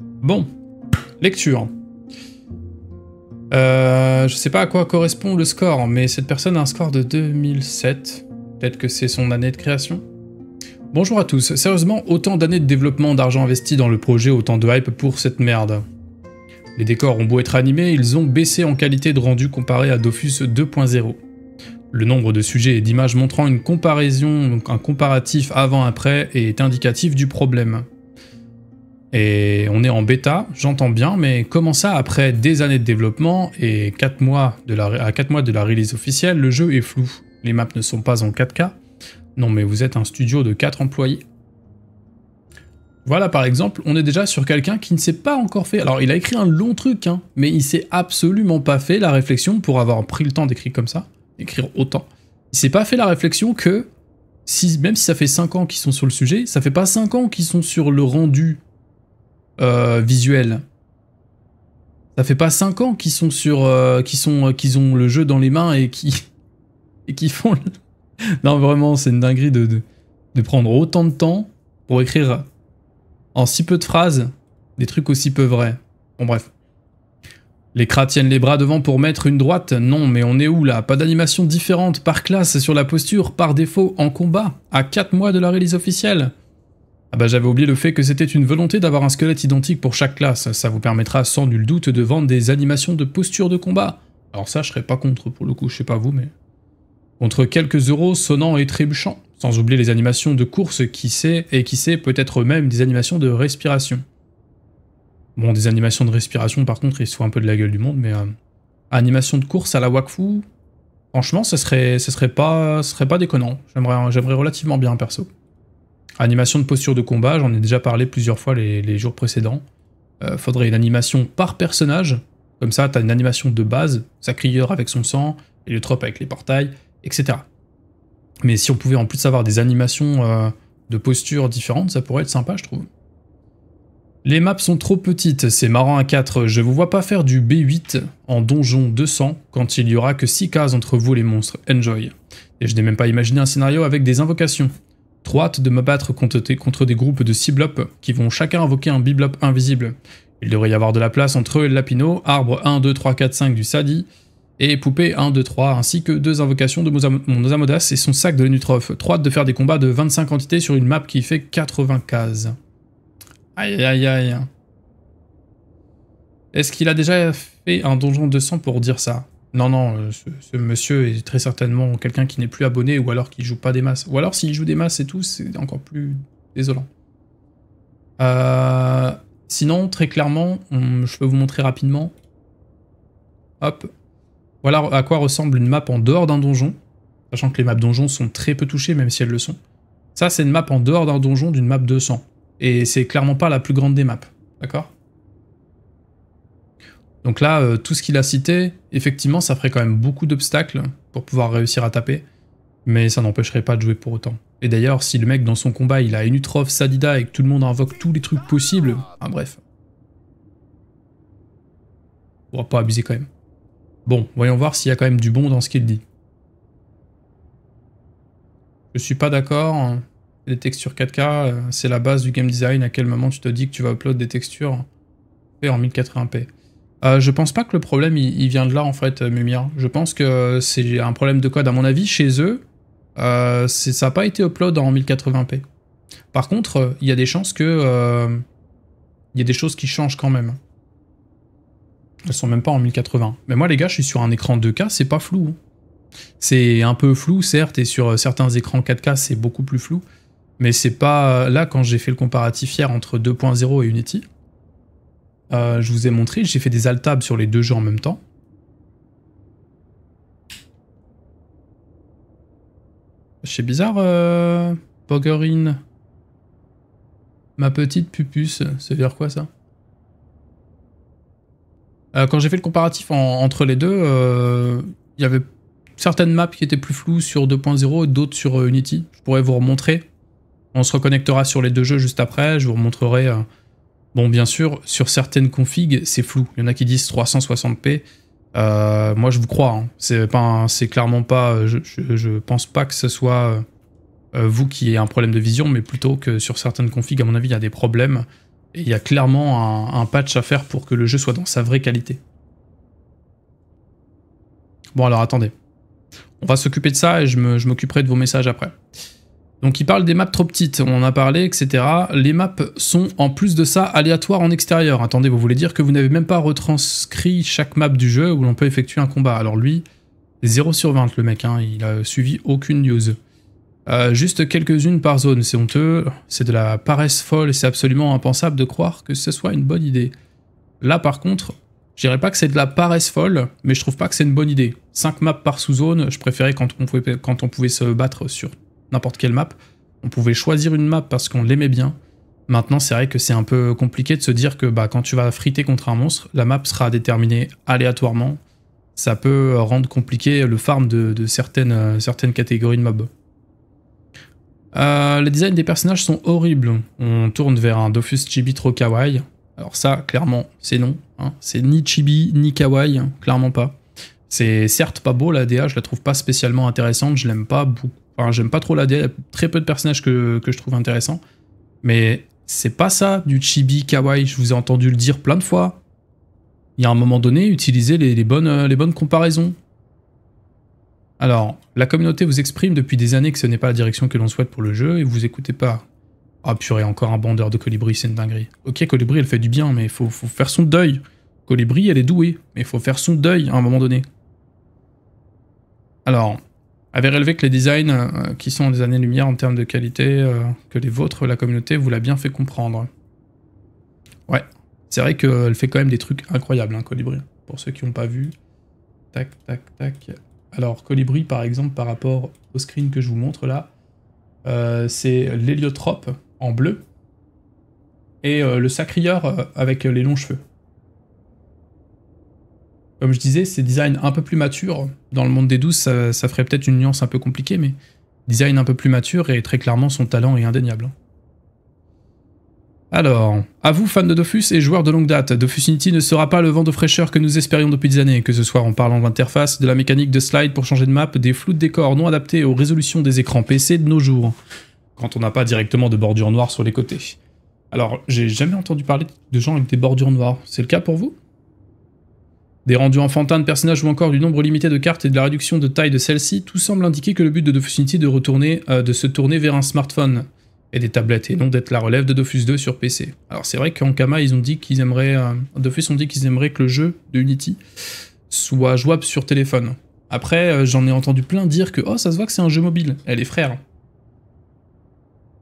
Bon, lecture. Je euh, je sais pas à quoi correspond le score, mais cette personne a un score de 2007. Peut-être que c'est son année de création Bonjour à tous. Sérieusement, autant d'années de développement d'argent investi dans le projet, autant de hype pour cette merde. Les décors ont beau être animés, ils ont baissé en qualité de rendu comparé à Dofus 2.0. Le nombre de sujets et d'images montrant une comparaison, donc un comparatif avant-après, est indicatif du problème. Et on est en bêta, j'entends bien, mais comment ça, après des années de développement et 4 mois de la, à 4 mois de la release officielle, le jeu est flou Les maps ne sont pas en 4K Non mais vous êtes un studio de 4 employés voilà, par exemple, on est déjà sur quelqu'un qui ne s'est pas encore fait. Alors, il a écrit un long truc, hein, mais il s'est absolument pas fait la réflexion pour avoir pris le temps d'écrire comme ça, écrire autant. Il s'est pas fait la réflexion que, si, même si ça fait 5 ans qu'ils sont sur le sujet, ça fait pas 5 ans qu'ils sont sur le rendu euh, visuel. Ça fait pas 5 ans qu'ils sont sur, euh, qu'ils sont, euh, qu'ils ont le jeu dans les mains et qui, et qui font. Non, vraiment, c'est une dinguerie de, de, prendre autant de temps pour écrire en si peu de phrases des trucs aussi peu vrais. Bon, bref. Les crats tiennent les bras devant pour mettre une droite. Non, mais on est où là Pas d'animation différente par classe sur la posture, par défaut, en combat, à 4 mois de la release officielle. Ah bah j'avais oublié le fait que c'était une volonté d'avoir un squelette identique pour chaque classe, ça vous permettra sans nul doute de vendre des animations de posture de combat. Alors ça je serais pas contre pour le coup, je sais pas vous mais... Contre quelques euros sonnant et trébuchant, sans oublier les animations de course qui sait, et qui sait peut-être même des animations de respiration. Bon des animations de respiration par contre ils se font un peu de la gueule du monde mais... Euh, Animation de course à la Wakfu Franchement ça serait, ça serait, pas, ça serait pas déconnant, j'aimerais relativement bien perso. Animation de posture de combat, j'en ai déjà parlé plusieurs fois les, jours précédents. Euh, faudrait une animation par personnage, comme ça t'as une animation de base, sa avec son sang, et le avec les portails, etc. Mais si on pouvait en plus avoir des animations euh, de posture différentes, ça pourrait être sympa je trouve. Les maps sont trop petites, c'est marrant à 4, je vous vois pas faire du B8 en donjon 200 quand il y aura que 6 cases entre vous les monstres, enjoy. Et je n'ai même pas imaginé un scénario avec des invocations droite de me battre contre, des groupes de 6 qui vont chacun invoquer un biblop invisible. Il devrait y avoir de la place entre eux et le Lapino, arbre 1, 2, 3, 4, 5 du Sadi, et poupée 1, 2, 3, ainsi que deux invocations de Mosamodas et son sac de nutroph. Droite de faire des combats de 25 entités sur une map qui fait 80 cases. Aïe aïe aïe. Est-ce qu'il a déjà fait un donjon de sang pour dire ça non, non, euh, ce, monsieur est très certainement quelqu'un qui n'est plus abonné ou alors qui joue pas des masses. Ou alors s'il joue des masses et tout, c'est encore plus désolant. Euh, sinon, très clairement, je peux vous montrer rapidement. Hop. Voilà à quoi ressemble une map en dehors d'un donjon. Sachant que les maps donjons sont très peu touchées, même si elles le sont. Ça, c'est une map en dehors d'un donjon d'une map 200. Et c'est clairement pas la plus grande des maps. D'accord donc là, euh, tout ce qu'il a cité, effectivement, ça ferait quand même beaucoup d'obstacles pour pouvoir réussir à taper, mais ça n'empêcherait pas de jouer pour autant. Et d'ailleurs, si le mec dans son combat, il a une Sadida et que tout le monde invoque tous les trucs possibles, ah bref. On va pas abuser quand même. Bon, voyons voir s'il y a quand même du bon dans ce qu'il dit. Je suis pas d'accord. Les textures 4K, euh, c'est la base du game design. À quel moment tu te dis que tu vas upload des textures en 1080p euh, je pense pas que le problème il, vient de là en fait, euh, Mumia. Je pense que c'est un problème de code. À mon avis, chez eux, euh, ça n'a pas été upload en 1080p. Par contre, il y a des chances que. il y a des choses qui changent quand même. Elles sont même pas en 1080. Mais moi, les gars, je suis sur un écran 2K, c'est pas flou. C'est un peu flou, certes, et sur certains écrans 4K, c'est beaucoup plus flou. Mais c'est pas. Là, quand j'ai fait le comparatif hier entre 2.0 et Unity, euh, je vous ai montré, j'ai fait des altables sur les deux jeux en même temps. C'est bizarre, euh... Ma petite pupusse. c'est dire quoi ça euh, Quand j'ai fait le comparatif entre les deux, euh, il y avait certaines maps qui étaient plus floues sur 2.0 et d'autres sur Unity. Je pourrais vous remontrer. On se reconnectera sur les deux jeux juste après, je vous remontrerai Bon, bien sûr, sur certaines configs, c'est flou. Il y en a qui disent 360p. Euh, moi, je vous crois. Hein. C'est pas, c'est clairement pas. Euh, je, pense pas que ce soit euh, vous qui ayez un problème de vision, mais plutôt que sur certaines configs, à mon avis, il y a des problèmes. Et il y a clairement un, patch à faire pour que le jeu soit dans sa vraie qualité. Bon, alors attendez. On va s'occuper de ça et je m'occuperai de vos messages après. Donc il parle des maps trop petites, on en a parlé, etc. Les maps sont en plus de ça aléatoires en extérieur. Attendez, vous voulez dire que vous n'avez même pas retranscrit chaque map du jeu où l'on peut effectuer un combat. Alors lui, 0 sur 20 le mec, hein. il a suivi aucune news. Euh, juste quelques-unes par zone, c'est honteux, c'est de la paresse folle, et c'est absolument impensable de croire que ce soit une bonne idée. Là par contre, je dirais pas que c'est de la paresse folle, mais je trouve pas que c'est une bonne idée. 5 maps par sous-zone, je préférais quand on pouvait se battre sur n'importe quelle map. On pouvait choisir une map parce qu'on l'aimait bien. Maintenant, c'est vrai que c'est un peu compliqué de se dire que bah, quand tu vas friter contre un monstre, la map sera déterminée aléatoirement. Ça peut rendre compliqué le farm de, certaines, euh, certaines catégories de mobs. Euh, les designs des personnages sont horribles. On tourne vers un Dofus Chibi trop kawaii. Alors ça, clairement, c'est non. Hein. C'est ni chibi, ni kawaii, hein, clairement pas. C'est certes pas beau, la DA, je la trouve pas spécialement intéressante, je l'aime pas beaucoup j'aime pas trop la très peu de personnages que, je trouve intéressants. Mais c'est pas ça du chibi kawaii, je vous ai entendu le dire plein de fois. Il y a un moment donné, utilisez les, bonnes, euh, les bonnes comparaisons. Alors, la communauté vous exprime depuis des années que ce n'est pas la direction que l'on souhaite pour le jeu et vous écoutez pas. Ah purée, encore un bandeur de Colibri, c'est une dinguerie. Ok, Colibri, elle fait du bien, mais il faut faire son deuil. Colibri, elle est douée, mais il faut faire son deuil à un moment donné. Alors, avait relevé que les designs, euh, qui sont des années-lumière en termes de qualité, euh, que les vôtres, la communauté, vous l'a bien fait comprendre. Ouais, c'est vrai qu'elle fait quand même des trucs incroyables, hein, Colibri. Pour ceux qui n'ont pas vu. Tac, tac, tac. Alors, Colibri, par exemple, par rapport au screen que je vous montre là, euh, c'est l'héliotrope en bleu et le sacrieur avec les longs cheveux. Comme je disais, c'est design un peu plus mature. Dans le monde des 12, ça, ferait peut-être une nuance un peu compliquée, mais design un peu plus mature et très clairement son talent est indéniable. Alors, à vous fans de Dofus et joueurs de longue date, Dofus Unity ne sera pas le vent de fraîcheur que nous espérions depuis des années, que ce soit en parlant d'interface, de la mécanique de slide pour changer de map, des flous de décors non adaptés aux résolutions des écrans PC de nos jours, quand on n'a pas directement de bordure noire sur les côtés. Alors, j'ai jamais entendu parler de gens avec des bordures noires, c'est le cas pour vous des rendus enfantins de personnages ou encore du nombre limité de cartes et de la réduction de taille de celles-ci, tout semble indiquer que le but de Dofus Unity est de, retourner, euh, de se tourner vers un smartphone et des tablettes, et non d'être la relève de Dofus 2 sur PC. Alors c'est vrai qu'en Kama, ils ont dit qu'ils aimeraient... Euh, ont dit qu'ils aimeraient que le jeu de Unity soit jouable sur téléphone. Après, euh, j'en ai entendu plein dire que « Oh, ça se voit que c'est un jeu mobile. Eh les frères,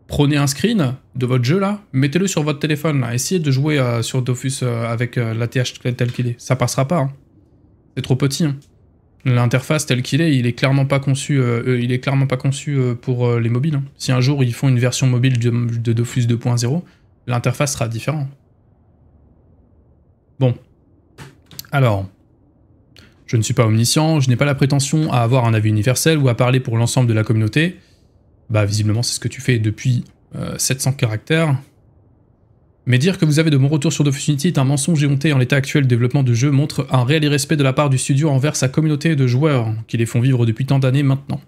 prenez un screen de votre jeu là, mettez-le sur votre téléphone là, essayez de jouer euh, sur Dofus euh, avec euh, la TH tel qu'il est. Ça passera pas. Hein. C'est trop petit. Hein. L'interface telle qu'il est, il est clairement pas conçu, il est clairement pas conçu pour les mobiles. Hein. Si un jour ils font une version mobile de, de Dofus 2.0, l'interface sera différente. Bon. Alors. Je ne suis pas omniscient, je n'ai pas la prétention à avoir un avis universel ou à parler pour l'ensemble de la communauté. Bah visiblement c'est ce que tu fais depuis 700 euh, caractères. Mais dire que vous avez de bons retour sur Dofus Unity est un mensonge et en l'état actuel du développement du jeu montre un réel irrespect de la part du studio envers sa communauté de joueurs, qui les font vivre depuis tant d'années maintenant.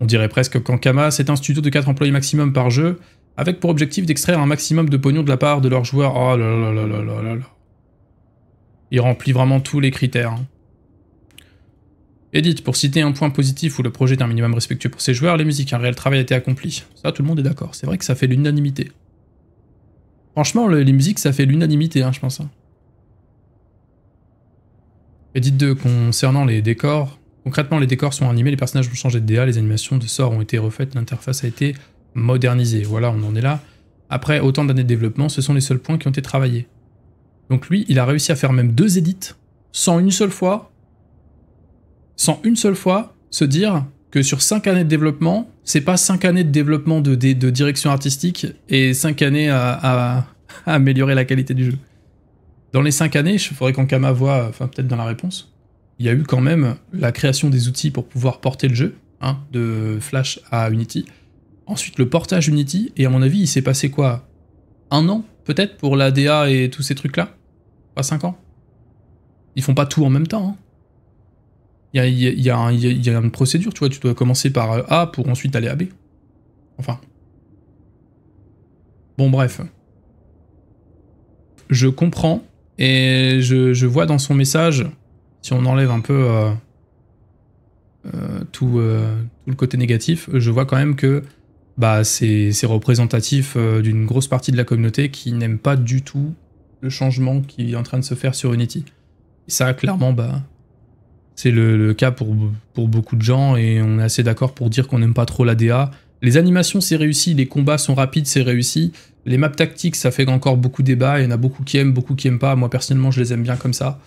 On dirait presque qu'Ankama, c'est un studio de 4 employés maximum par jeu, avec pour objectif d'extraire un maximum de pognon de la part de leurs joueurs. Oh là là là là là là là. Il remplit vraiment tous les critères. Hein. Edit pour citer un point positif où le projet d'un minimum respectueux pour ses joueurs, les musiques, un réel travail a été accompli. Ça, tout le monde est d'accord. C'est vrai que ça fait l'unanimité. Franchement, les musiques, ça fait l'unanimité, hein, je pense. Hein. Edit 2, concernant les décors. Concrètement, les décors sont animés, les personnages ont changé de DA, les animations de sorts ont été refaites, l'interface a été modernisée. Voilà, on en est là. Après autant d'années de développement, ce sont les seuls points qui ont été travaillés. Donc lui, il a réussi à faire même deux edits sans une seule fois sans une seule fois se dire que sur 5 années de développement, c'est pas 5 années de développement de, direction artistique et 5 années à, améliorer la qualité du jeu. Dans les 5 années, il faudrait qu'on ma voit, enfin peut-être dans la réponse, il y a eu quand même la création des outils pour pouvoir porter le jeu, hein, de Flash à Unity. Ensuite, le portage Unity, et à mon avis, il s'est passé quoi Un an, peut-être, pour la et tous ces trucs-là Pas 5 ans Ils font pas tout en même temps, hein. Il y a, une procédure, tu vois, tu dois commencer par euh, A pour ensuite aller à B. Enfin. Bon, bref. Je comprends et je, vois dans son message, si on enlève un peu euh, euh, tout, le côté négatif, je vois quand même que bah, c'est représentatif d'une grosse partie de la communauté qui n'aime pas du tout le changement qui est en train de se faire sur Unity. Et ça, clairement, bah, c'est le, cas pour, beaucoup de gens et on est assez d'accord pour dire qu'on n'aime pas trop la DA. Les animations, c'est réussi, les combats sont rapides, c'est réussi. Les maps tactiques, ça fait encore beaucoup débat. Il y en a beaucoup qui aiment, beaucoup qui aiment pas. Moi, personnellement, je les aime bien comme ça.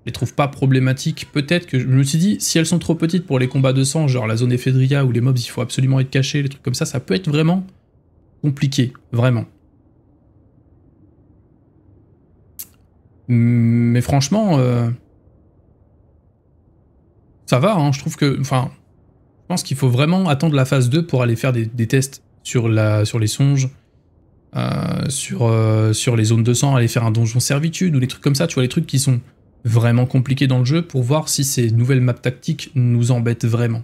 Je les trouve pas problématiques. Peut-être que je me suis dit, si elles sont trop petites pour les combats de sang, genre la zone Ephedria où les mobs, il faut absolument être caché, les trucs comme ça, ça peut être vraiment compliqué. Vraiment. Mais franchement, euh, ça va, hein, je trouve que... Enfin, je pense qu'il faut vraiment attendre la phase 2 pour aller faire des, tests sur, la, sur les songes, euh, sur, euh, sur les zones de sang, aller faire un donjon servitude ou des trucs comme ça, tu vois, les trucs qui sont vraiment compliqués dans le jeu pour voir si ces nouvelles maps tactiques nous embêtent vraiment.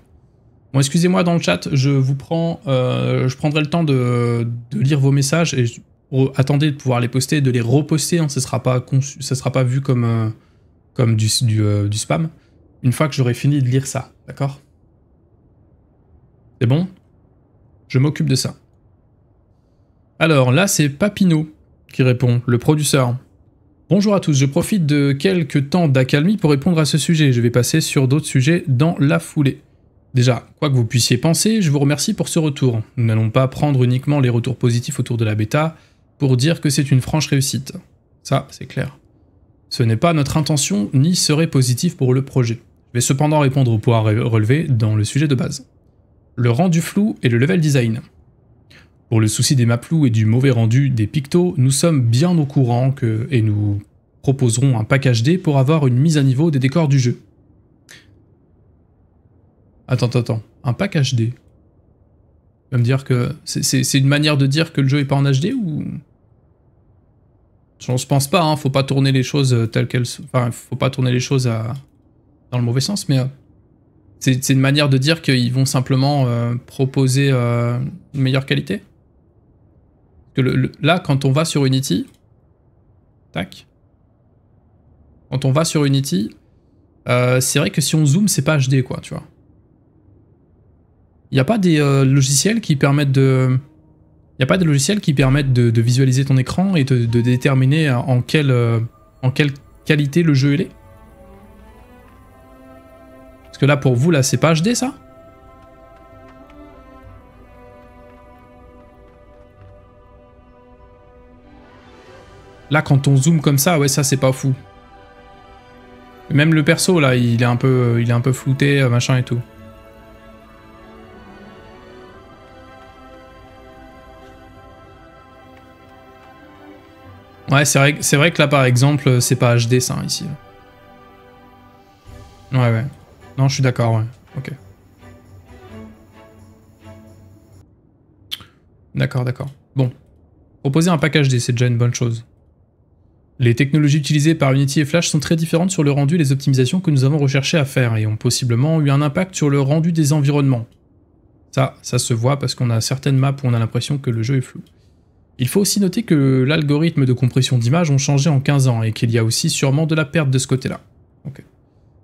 Bon, excusez-moi dans le chat, je vous prends, euh, je prendrai le temps de, lire vos messages et attendez de pouvoir les poster, de les reposter, ça hein, ce sera pas sera pas vu comme, comme du spam. Une fois que j'aurai fini de lire ça, d'accord C'est bon Je m'occupe de ça. Alors là, c'est Papineau qui répond, le producteur. Bonjour à tous, je profite de quelques temps d'accalmie pour répondre à ce sujet. Je vais passer sur d'autres sujets dans la foulée. Déjà, quoi que vous puissiez penser, je vous remercie pour ce retour. Nous n'allons pas prendre uniquement les retours positifs autour de la bêta pour dire que c'est une franche réussite. Ça, c'est clair. Ce n'est pas notre intention, ni serait positif pour le projet. Je vais cependant répondre au point relevé dans le sujet de base. Le rendu flou et le level design. Pour le souci des maps et du mauvais rendu des pictos, nous sommes bien au courant que, et nous proposerons un pack HD pour avoir une mise à niveau des décors du jeu. Attends, attends, un pack HD. Tu vas me dire que c'est une manière de dire que le jeu est pas en HD ou Je pense pas. Hein, faut pas tourner les choses telles qu'elles. Enfin, faut pas tourner les choses à, dans le mauvais sens, mais euh, c'est une manière de dire qu'ils vont simplement euh, proposer euh, une meilleure qualité. là, quand on va sur Unity, tac, quand on va sur Unity, c'est vrai que si on zoome, c'est pas HD, quoi, tu vois. Il n'y a pas des logiciels qui permettent de... Il a pas de logiciels qui permettent de, visualiser ton écran et de, déterminer en quelle, en quelle qualité le jeu est parce que là, pour vous, là, c'est pas HD, ça Là, quand on zoome comme ça, ouais, ça, c'est pas fou. Même le perso, là, il est un peu, il est un peu flouté, euh, machin et tout. Ouais, c'est vrai, vrai, que là, par exemple, c'est pas HD, ça, ici. Ouais, ouais. Non, je suis d'accord, ouais. Ok. D'accord, d'accord. Bon. Proposer un package D, c'est déjà une bonne chose. Les technologies utilisées par Unity et Flash sont très différentes sur le rendu et les optimisations que nous avons recherché à faire et ont possiblement eu un impact sur le rendu des environnements. Ça, ça se voit parce qu'on a certaines maps où on a l'impression que le jeu est flou. Il faut aussi noter que l'algorithme de compression d'image ont changé en 15 ans et qu'il y a aussi sûrement de la perte de ce côté-là. Ok.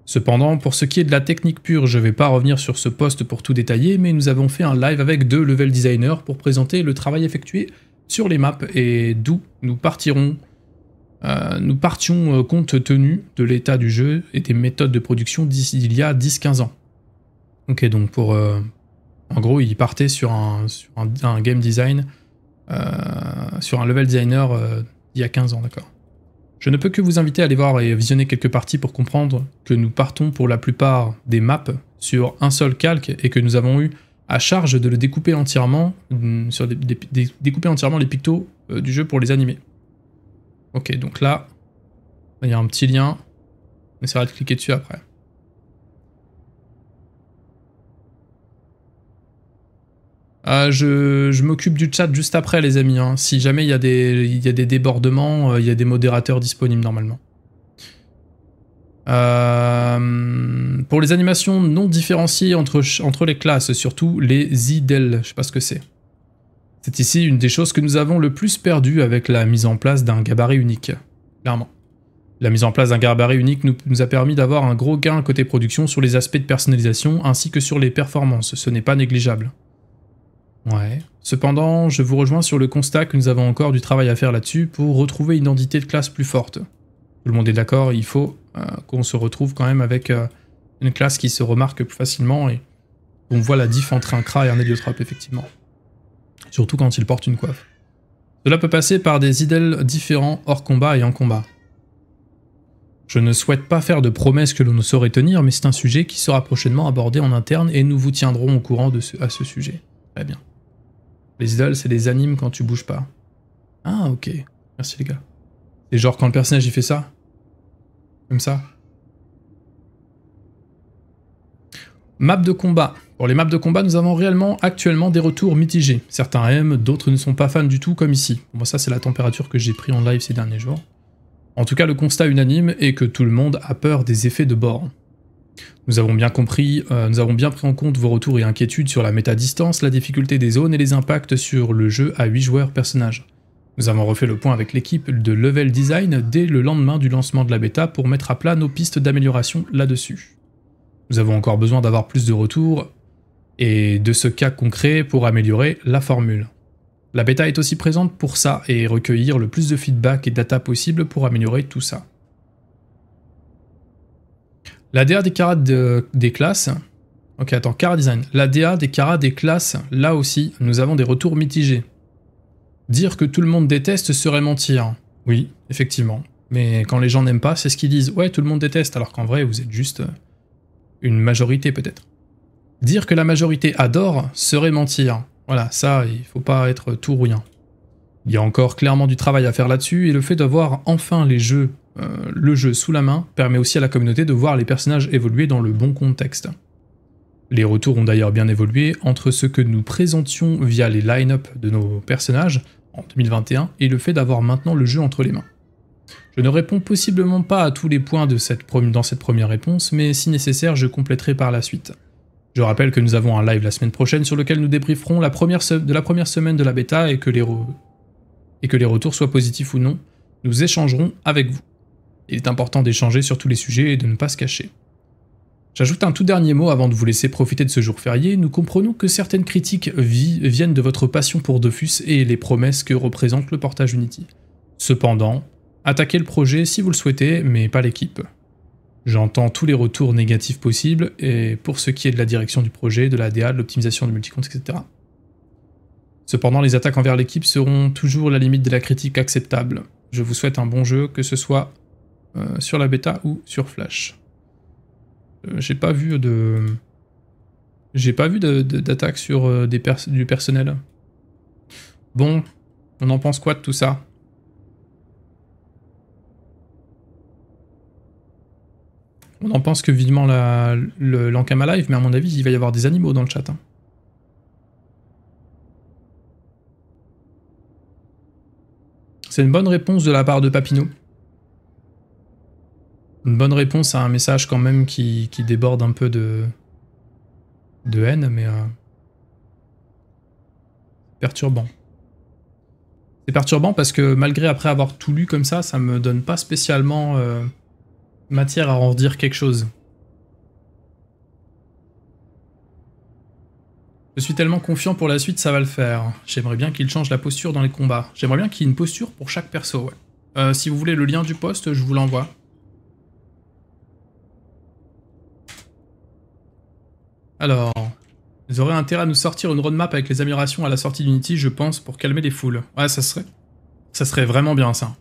Cependant, pour ce qui est de la technique pure, je ne vais pas revenir sur ce poste pour tout détailler, mais nous avons fait un live avec deux level designers pour présenter le travail effectué sur les maps et d'où nous partirons. Euh, nous partions euh, compte tenu de l'état du jeu et des méthodes de production d'il y a 10-15 ans. Ok, donc pour... Euh, en gros, ils partaient sur un, game design, sur un level designer il y a 15 ans, d'accord. Je ne peux que vous inviter à aller voir et visionner quelques parties pour comprendre que nous partons pour la plupart des maps sur un seul calque et que nous avons eu à charge de le découper entièrement, mm, sur découper entièrement les pictos euh, du jeu pour les animer. Ok, donc là, il y a un petit lien. On essaiera de cliquer dessus après. Ah, je, m'occupe du chat juste après, les amis. Hein. Si jamais il y, a des, a des débordements, euh, il y a des modérateurs disponibles normalement. Euh, pour les animations non différenciées entre, entre les classes, surtout les idées, je sais pas ce que c'est. C'est ici une des choses que nous avons le plus perdu avec la mise en place d'un gabarit unique, clairement. La mise en place d'un gabarit unique nous a permis d'avoir un gros gain côté production sur les aspects de personnalisation ainsi que sur les performances, ce n'est pas négligeable. Ouais. Cependant, je vous rejoins sur le constat que nous avons encore du travail à faire là-dessus pour retrouver une identité de classe plus forte. Tout le monde est d'accord, il faut euh, qu'on se retrouve quand même avec euh, une classe qui se remarque plus facilement et on voit la diff entre un kra et un héliotrope, effectivement. Surtout quand il porte une coiffe. Cela peut passer par des idèles différents hors combat et en combat. Je ne souhaite pas faire de promesses que l'on ne saurait tenir, mais c'est un sujet qui sera prochainement abordé en interne et nous vous tiendrons au courant de ce, à ce sujet. Très bien. Les idoles, c'est les animes quand tu bouges pas. Ah, ok. Merci les gars. C'est genre quand le personnage il fait ça. Comme ça. Map de combat. Pour les maps de combat, nous avons réellement actuellement des retours mitigés. Certains aiment, d'autres ne sont pas fans du tout, comme ici. Bon, ça c'est la température que j'ai pris en live ces derniers jours. En tout cas, le constat unanime est que tout le monde a peur des effets de bord. Nous avons bien compris, euh, nous avons bien pris en compte vos retours et inquiétudes sur la méta-distance, la difficulté des zones et les impacts sur le jeu à 8 joueurs personnages. Nous avons refait le point avec l'équipe de Level Design dès le lendemain du lancement de la bêta pour mettre à plat nos pistes d'amélioration là-dessus. Nous avons encore besoin d'avoir plus de retours et de ce cas concret pour améliorer la formule. La bêta est aussi présente pour ça et recueillir le plus de feedback et data possible pour améliorer tout ça. La DA des carats des classes. Ok, attends, design. La DA des carats des classes, là aussi, nous avons des retours mitigés. Dire que tout le monde déteste serait mentir. Oui, effectivement. Mais quand les gens n'aiment pas, c'est ce qu'ils disent. Ouais, tout le monde déteste, alors qu'en vrai, vous êtes juste euh, une majorité peut-être. Dire que la majorité adore serait mentir. Voilà, ça, il faut pas être tout rouillant. Il y a encore clairement du travail à faire là-dessus, et le fait d'avoir enfin les jeux euh, le jeu sous la main permet aussi à la communauté de voir les personnages évoluer dans le bon contexte. Les retours ont d'ailleurs bien évolué entre ce que nous présentions via les line-up de nos personnages en 2021 et le fait d'avoir maintenant le jeu entre les mains. Je ne réponds possiblement pas à tous les points de cette dans cette première réponse, mais si nécessaire, je compléterai par la suite. Je rappelle que nous avons un live la semaine prochaine sur lequel nous débrieferons la première de la première semaine de la bêta et que les, et que les retours soient positifs ou non, nous échangerons avec vous. Il est important d'échanger sur tous les sujets et de ne pas se cacher. J'ajoute un tout dernier mot avant de vous laisser profiter de ce jour férié. Nous comprenons que certaines critiques viennent de votre passion pour Dofus et les promesses que représente le portage Unity. Cependant, attaquez le projet si vous le souhaitez, mais pas l'équipe. J'entends tous les retours négatifs possibles, et pour ce qui est de la direction du projet, de la DA, de l'optimisation du multicompte, etc. Cependant, les attaques envers l'équipe seront toujours la limite de la critique acceptable. Je vous souhaite un bon jeu, que ce soit euh, sur la bêta ou sur Flash. Euh, j'ai pas vu de. J'ai pas vu d'attaque de, sur euh, des du personnel. Bon, on en pense quoi de tout ça On en pense que vivement le Live, mais à mon avis, il va y avoir des animaux dans le chat. Hein. C'est une bonne réponse de la part de Papineau une bonne réponse à un message quand même qui, déborde un peu de, de haine, mais euh, perturbant. C'est perturbant parce que malgré après avoir tout lu comme ça, ça me donne pas spécialement euh, matière à en dire quelque chose. Je suis tellement confiant pour la suite, ça va le faire. J'aimerais bien qu'il change la posture dans les combats. J'aimerais bien qu'il y ait une posture pour chaque perso, ouais. Euh, si vous voulez le lien du poste, je vous l'envoie. Alors, ils auraient intérêt à nous sortir une roadmap avec les améliorations à la sortie d'Unity, je pense, pour calmer les foules. Ouais, ça serait, ça serait vraiment bien ça.